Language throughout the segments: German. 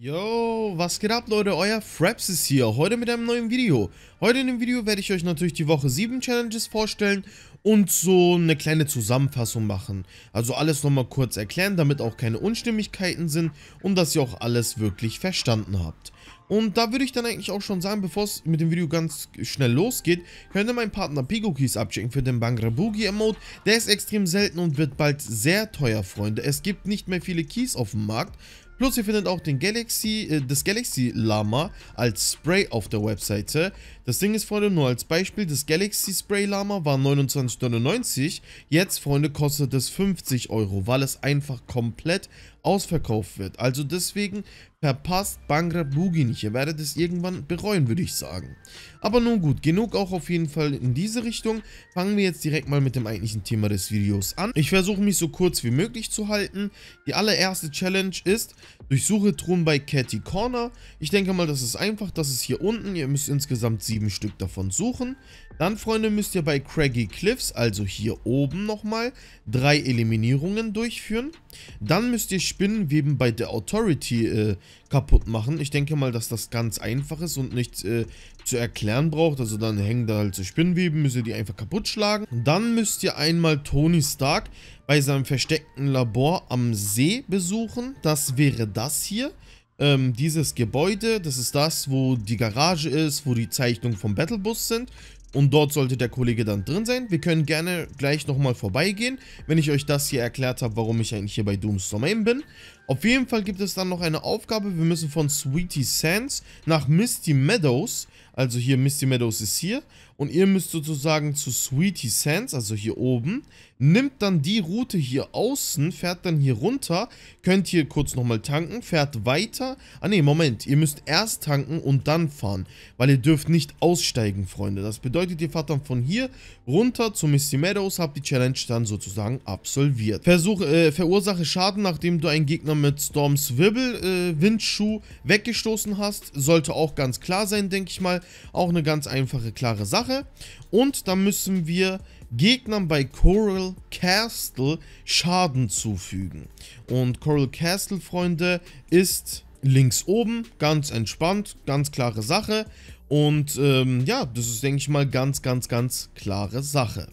Yo, was geht ab Leute, euer Fraps ist hier, heute mit einem neuen Video. Heute in dem Video werde ich euch natürlich die Woche 7 Challenges vorstellen und so eine kleine Zusammenfassung machen. Also alles nochmal kurz erklären, damit auch keine Unstimmigkeiten sind und dass ihr auch alles wirklich verstanden habt. Und da würde ich dann eigentlich auch schon sagen, bevor es mit dem Video ganz schnell losgeht, könnt ihr meinen Partner Pigokeys abchecken für den Bangrabugi-Emote. Der ist extrem selten und wird bald sehr teuer, Freunde. Es gibt nicht mehr viele Keys auf dem Markt Plus ihr findet auch den Galaxy, äh, das Galaxy Lama als Spray auf der Webseite. Das Ding ist, Freunde, nur als Beispiel, das Galaxy Spray Lama war 29,99. Jetzt, Freunde, kostet es 50 Euro, weil es einfach komplett ausverkauft wird. Also deswegen verpasst Bangra Boogie nicht. Ihr werdet es irgendwann bereuen, würde ich sagen. Aber nun gut, genug auch auf jeden Fall in diese Richtung. Fangen wir jetzt direkt mal mit dem eigentlichen Thema des Videos an. Ich versuche mich so kurz wie möglich zu halten. Die allererste Challenge ist, durchsuche Truhen bei Catty Corner. Ich denke mal, das ist einfach. Das ist hier unten. Ihr müsst insgesamt sieben sieben Stück davon suchen. Dann, Freunde, müsst ihr bei Craggy Cliffs, also hier oben nochmal, drei Eliminierungen durchführen. Dann müsst ihr Spinnenweben bei The Authority äh, kaputt machen. Ich denke mal, dass das ganz einfach ist und nichts äh, zu erklären braucht. Also dann hängen da halt so Spinnenweben, müsst ihr die einfach kaputt schlagen. Dann müsst ihr einmal Tony Stark bei seinem versteckten Labor am See besuchen. Das wäre das hier ähm, dieses Gebäude, das ist das, wo die Garage ist, wo die Zeichnungen vom Battlebus sind. Und dort sollte der Kollege dann drin sein. Wir können gerne gleich nochmal vorbeigehen, wenn ich euch das hier erklärt habe, warum ich eigentlich hier bei Dooms Domain bin. Auf jeden Fall gibt es dann noch eine Aufgabe. Wir müssen von Sweetie Sands nach Misty Meadows, also hier Misty Meadows ist hier, und ihr müsst sozusagen zu Sweetie Sands, also hier oben, nimmt dann die Route hier außen, fährt dann hier runter, könnt hier kurz nochmal tanken, fährt weiter. Ah ne, Moment, ihr müsst erst tanken und dann fahren, weil ihr dürft nicht aussteigen, Freunde. Das bedeutet, ihr fahrt dann von hier runter zu Misty Meadows, habt die Challenge dann sozusagen absolviert. Versuch, äh, verursache Schaden, nachdem du einen Gegner mit Storms Wirbel, äh, Windschuh weggestoßen hast, sollte auch ganz klar sein, denke ich mal. Auch eine ganz einfache, klare Sache. Jahre. Und dann müssen wir Gegnern bei Coral Castle Schaden zufügen. Und Coral Castle, Freunde, ist links oben, ganz entspannt, ganz klare Sache. Und ähm, ja, das ist, denke ich mal, ganz, ganz, ganz klare Sache.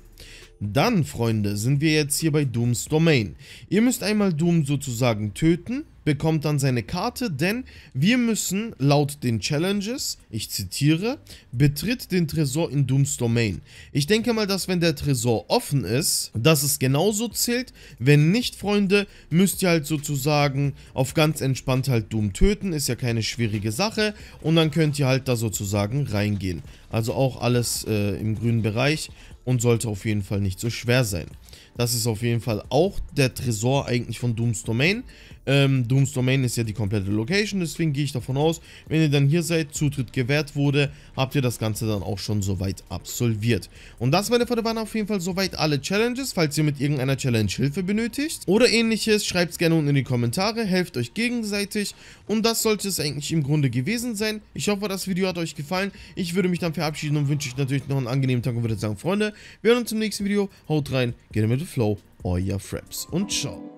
Dann, Freunde, sind wir jetzt hier bei Dooms Domain. Ihr müsst einmal Doom sozusagen töten bekommt dann seine Karte, denn wir müssen laut den Challenges, ich zitiere, betritt den Tresor in Dooms Domain. Ich denke mal, dass wenn der Tresor offen ist, dass es genauso zählt. Wenn nicht, Freunde, müsst ihr halt sozusagen auf ganz entspannt halt Doom töten, ist ja keine schwierige Sache und dann könnt ihr halt da sozusagen reingehen. Also auch alles äh, im grünen Bereich und sollte auf jeden Fall nicht so schwer sein. Das ist auf jeden Fall auch der Tresor eigentlich von Dooms Domain. Ähm, Dooms Domain ist ja die komplette Location, deswegen gehe ich davon aus, wenn ihr dann hier seid, Zutritt gewährt wurde, habt ihr das Ganze dann auch schon soweit absolviert. Und das, meine Freunde, waren auf jeden Fall soweit alle Challenges. Falls ihr mit irgendeiner Challenge Hilfe benötigt oder ähnliches, schreibt es gerne unten in die Kommentare, helft euch gegenseitig und das sollte es eigentlich im Grunde gewesen sein. Ich hoffe, das Video hat euch gefallen. Ich würde mich dann verabschieden und wünsche euch natürlich noch einen angenehmen Tag und würde sagen, Freunde, wir hören uns im nächsten Video. Haut rein, geht mit dem Flow, euer Fraps und ciao.